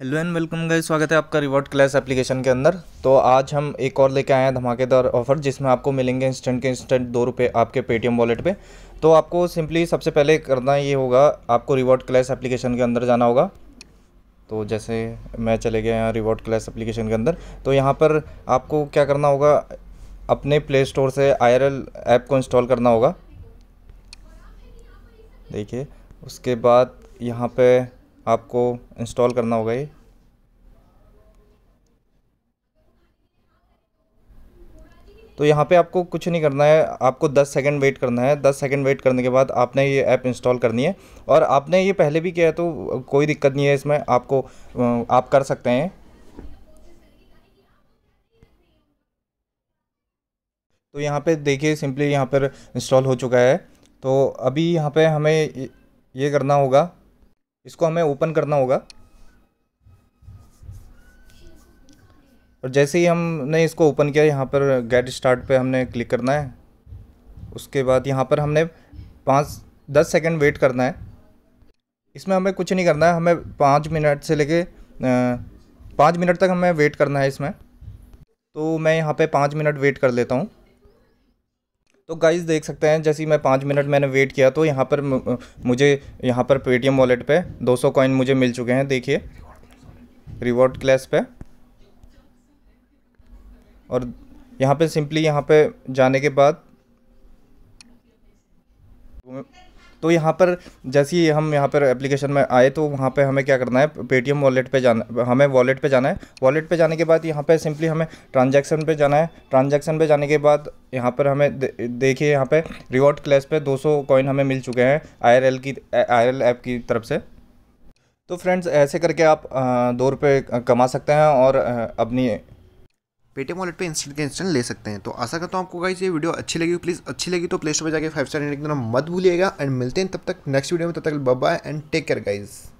hello and welcome guys स्वागत है आपका रिवॉर्ड क्लास एप्लीकेशन के अंदर तो आज हम एक और लेके आए हैं धमाकेदार ऑफर जिसमें आपको मिलेंगे इंस्टेंट के इंस्टेंट दो रुपये आपके पेटीएम वॉलेट पे तो आपको सिंपली सबसे पहले करना ये होगा आपको रिवॉर्ड क्लास एप्लीकेशन के अंदर जाना होगा तो जैसे मैं चले गया यहाँ रिवॉर्ड क्लास एप्लीकेशन के अंदर तो यहाँ पर आपको क्या करना होगा अपने प्ले स्टोर से आई ऐप को इंस्टॉल करना होगा देखिए उसके बाद यहाँ पर आपको इंस्टॉल करना होगा ये तो यहाँ पे आपको कुछ नहीं करना है आपको 10 सेकंड वेट करना है 10 सेकंड वेट करने के बाद आपने ये ऐप इंस्टॉल करनी है और आपने ये पहले भी किया है तो कोई दिक्कत नहीं है इसमें आपको आप कर सकते हैं तो यहाँ पे देखिए सिंपली यहाँ पर इंस्टॉल हो चुका है तो अभी यहाँ पे हमें ये करना होगा इसको हमें ओपन करना होगा और जैसे ही हमने इसको ओपन किया यहाँ पर गेट स्टार्ट पे हमने क्लिक करना है उसके बाद यहाँ पर हमने पाँच दस सेकेंड वेट करना है इसमें हमें कुछ नहीं करना है हमें पाँच मिनट से लेके पाँच मिनट तक हमें वेट करना है इसमें तो मैं यहाँ पे पाँच मिनट वेट कर लेता हूँ तो गाइज़ देख सकते हैं जैसे मैं पाँच मिनट मैंने वेट किया तो यहाँ पर मुझे यहाँ पर पेटीएम वॉलेट पे 200 कॉइन मुझे मिल चुके हैं देखिए रिवॉर्ड क्लास पे और यहाँ पे सिंपली यहाँ पे जाने के बाद तो यहाँ पर जैसे ही हम यहाँ पर एप्लीकेशन में आए तो वहाँ पर हमें क्या करना है पेटीएम वॉलेट पर जाना हमें वॉलेट पर जाना है वॉलेट पर जाने के बाद यहाँ पर सिंपली हमें ट्रांजेक्शन पर जाना है ट्रांजेक्शन पर जाने के बाद यहाँ पर हमें देखिए यहाँ पर रिवॉर्ड क्लास पर दो कॉइन हमें मिल चुके हैं आई की आई ऐप की तरफ से तो फ्रेंड्स ऐसे करके आप दो रुपये कमा सकते हैं और अपनी पेटीएम वॉलेट पे इंस्टेंट के इंस्टेंट ले सकते हैं तो आशा करता हूँ आपको गाइस ये वीडियो अच्छी लगी प्लीज़ अच्छी लगी तो प्ले स्टोर पर जाकर फाइव स्टार रेटिंग देना मत भूलिएगा एंड मिलते हैं तब तक नेक्स्ट वीडियो में तब तक bye and take care guys